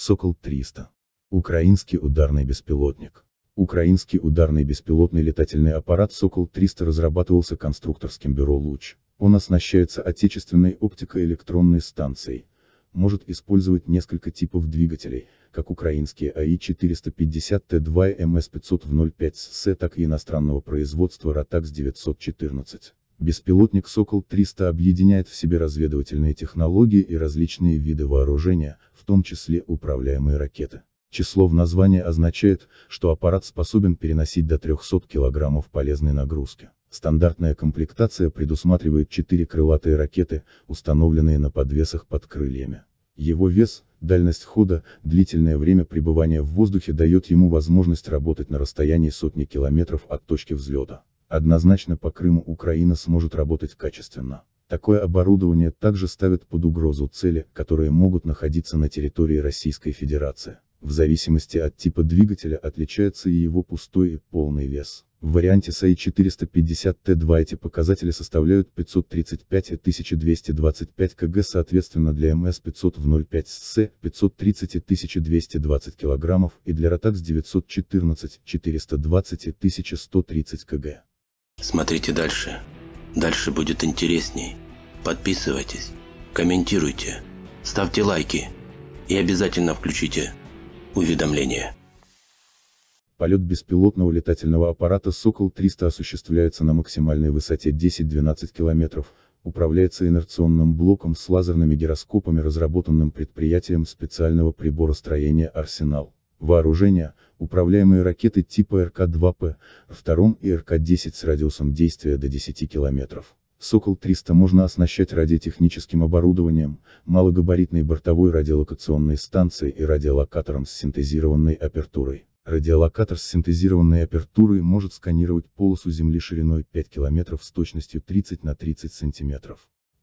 Сокол-300. Украинский ударный беспилотник. Украинский ударный беспилотный летательный аппарат Сокол-300 разрабатывался конструкторским бюро «Луч». Он оснащается отечественной оптико-электронной станцией. Может использовать несколько типов двигателей, как украинские АИ-450Т2 и МС-500 в 05 СС, так и иностранного производства РАТАКС-914. Беспилотник «Сокол-300» объединяет в себе разведывательные технологии и различные виды вооружения, в том числе управляемые ракеты. Число в названии означает, что аппарат способен переносить до 300 кг полезной нагрузки. Стандартная комплектация предусматривает 4 крылатые ракеты, установленные на подвесах под крыльями. Его вес, дальность хода, длительное время пребывания в воздухе дает ему возможность работать на расстоянии сотни километров от точки взлета. Однозначно по Крыму Украина сможет работать качественно. Такое оборудование также ставит под угрозу цели, которые могут находиться на территории Российской Федерации. В зависимости от типа двигателя отличается и его пустой и полный вес. В варианте САИ 450Т2 эти показатели составляют 535 и 1225 кг соответственно для МС-500 в 0,5 СС, 530 и 1220 кг и для РОТАКС 914, 420 и 1130 кг. Смотрите дальше. Дальше будет интересней. Подписывайтесь, комментируйте, ставьте лайки и обязательно включите уведомления. Полет беспилотного летательного аппарата «Сокол-300» осуществляется на максимальной высоте 10-12 км, управляется инерционным блоком с лазерными гироскопами, разработанным предприятием специального приборостроения «Арсенал». Вооружение: управляемые ракеты типа РК-2П, втором и РК-10 с радиусом действия до 10 км. Сокол-300 можно оснащать радиотехническим оборудованием, малогабаритной бортовой радиолокационной станцией и радиолокатором с синтезированной апертурой. Радиолокатор с синтезированной апертурой может сканировать полосу Земли шириной 5 км с точностью 30 на 30 см.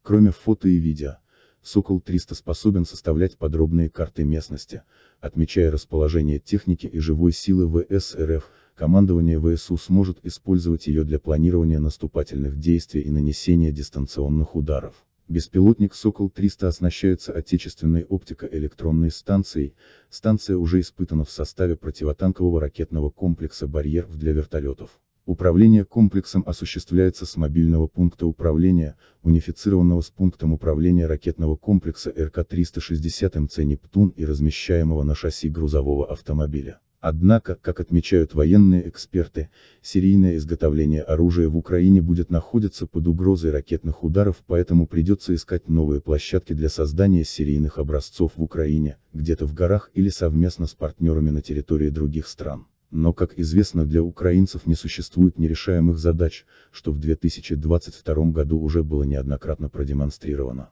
Кроме фото и видео, Сокол-300 способен составлять подробные карты местности, отмечая расположение техники и живой силы ВС РФ, командование ВСУ сможет использовать ее для планирования наступательных действий и нанесения дистанционных ударов. Беспилотник «Сокол-300» оснащается отечественной оптико-электронной станцией, станция уже испытана в составе противотанкового ракетного комплекса «Барьер» для вертолетов. Управление комплексом осуществляется с мобильного пункта управления, унифицированного с пунктом управления ракетного комплекса РК-360 МЦ «Нептун» и размещаемого на шасси грузового автомобиля. Однако, как отмечают военные эксперты, серийное изготовление оружия в Украине будет находиться под угрозой ракетных ударов, поэтому придется искать новые площадки для создания серийных образцов в Украине, где-то в горах или совместно с партнерами на территории других стран. Но, как известно, для украинцев не существует нерешаемых задач, что в 2022 году уже было неоднократно продемонстрировано.